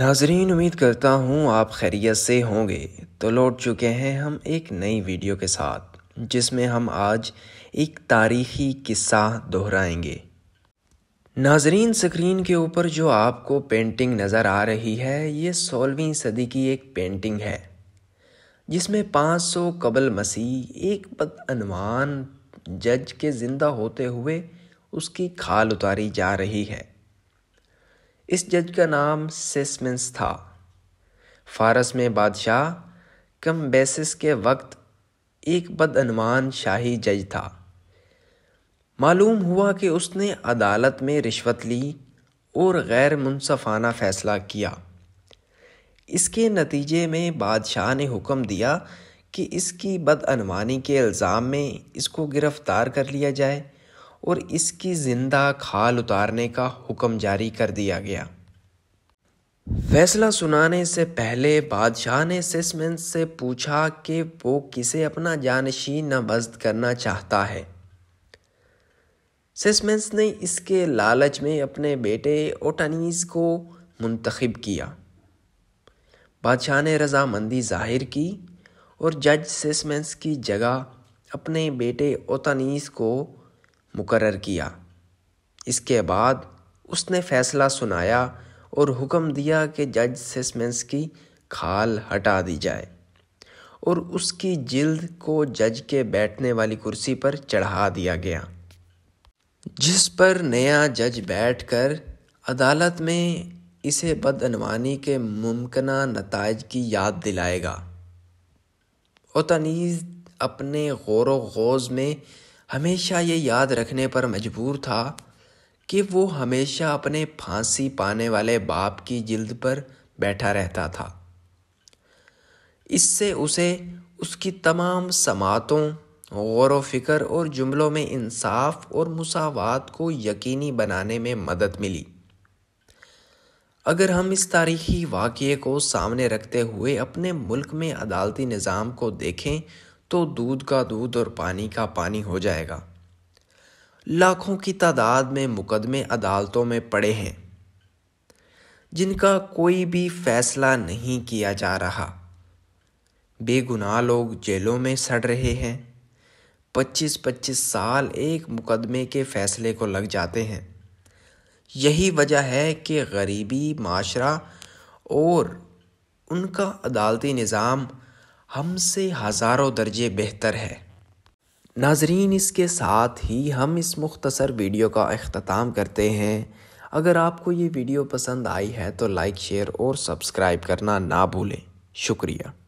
नाजरीन उम्मीद करता हूँ आप खैरियत से होंगे तो लौट चुके हैं हम एक नई वीडियो के साथ जिसमें हम आज एक तारीखी किस्सा दोहराएंगे नाजरीन स्क्रीन के ऊपर जो आपको पेंटिंग नज़र आ रही है ये सोलहवीं सदी की एक पेंटिंग है जिसमें 500 कबल मसीह एक बदअनवान जज के ज़िंदा होते हुए उसकी खाल उतारी जा रही है इस जज का नाम सेसमेंस था फारस में बादशाह कम बेसिस के वक्त एक बदअनुमान शाही जज था मालूम हुआ कि उसने अदालत में रिश्वत ली और गैर मुनफाना फ़ैसला किया इसके नतीजे में बादशाह ने हुक्म दिया कि इसकी बदअनवानी के इल्ज़ाम में इसको गिरफ़्तार कर लिया जाए और इसकी जिंदा खाल उतारने का हुक्म जारी कर दिया गया फैसला सुनाने से पहले बादशाह ने सेसमैन से पूछा कि वो किसे अपना जानशी नबस्त करना चाहता है सिसमेंस ने इसके लालच में अपने बेटे ओटनीस को मुंतखब किया बादशाह ने रजामंदी जाहिर की और जज सिसमेंस की जगह अपने बेटे ओटानीस को मुकर किया इसके बाद उसने फैसला सुनाया और हुक्म दिया कि जज सेसमेंस की खाल हटा दी जाए और उसकी जिल्द को जज के बैठने वाली कुर्सी पर चढ़ा दिया गया जिस पर नया जज बैठकर अदालत में इसे बदअनवानी के मुमकिन नतज की याद दिलाएगा ओतनीज तनीज़ अपने गौर वोज़ में हमेशा ये याद रखने पर मजबूर था कि वो हमेशा अपने फांसी पाने वाले बाप की जिल्द पर बैठा रहता था इससे उसे उसकी तमाम समातों गौर फिक्र और जुमलों में इंसाफ और मुसावात को यकीनी बनाने में मदद मिली अगर हम इस तारीखी वाक़े को सामने रखते हुए अपने मुल्क में अदालती निज़ाम को देखें तो दूध का दूध और पानी का पानी हो जाएगा लाखों की तादाद में मुकदमे अदालतों में पड़े हैं जिनका कोई भी फैसला नहीं किया जा रहा बेगुनाह लोग जेलों में सड़ रहे हैं 25-25 साल एक मुकदमे के फैसले को लग जाते हैं यही वजह है कि गरीबी माशरा और उनका अदालती निज़ाम हमसे हज़ारों दर्जे बेहतर है नाजरीन इसके साथ ही हम इस मुख्तसर वीडियो का अख्ताम करते हैं अगर आपको ये वीडियो पसंद आई है तो लाइक शेयर और सब्सक्राइब करना ना भूलें शुक्रिया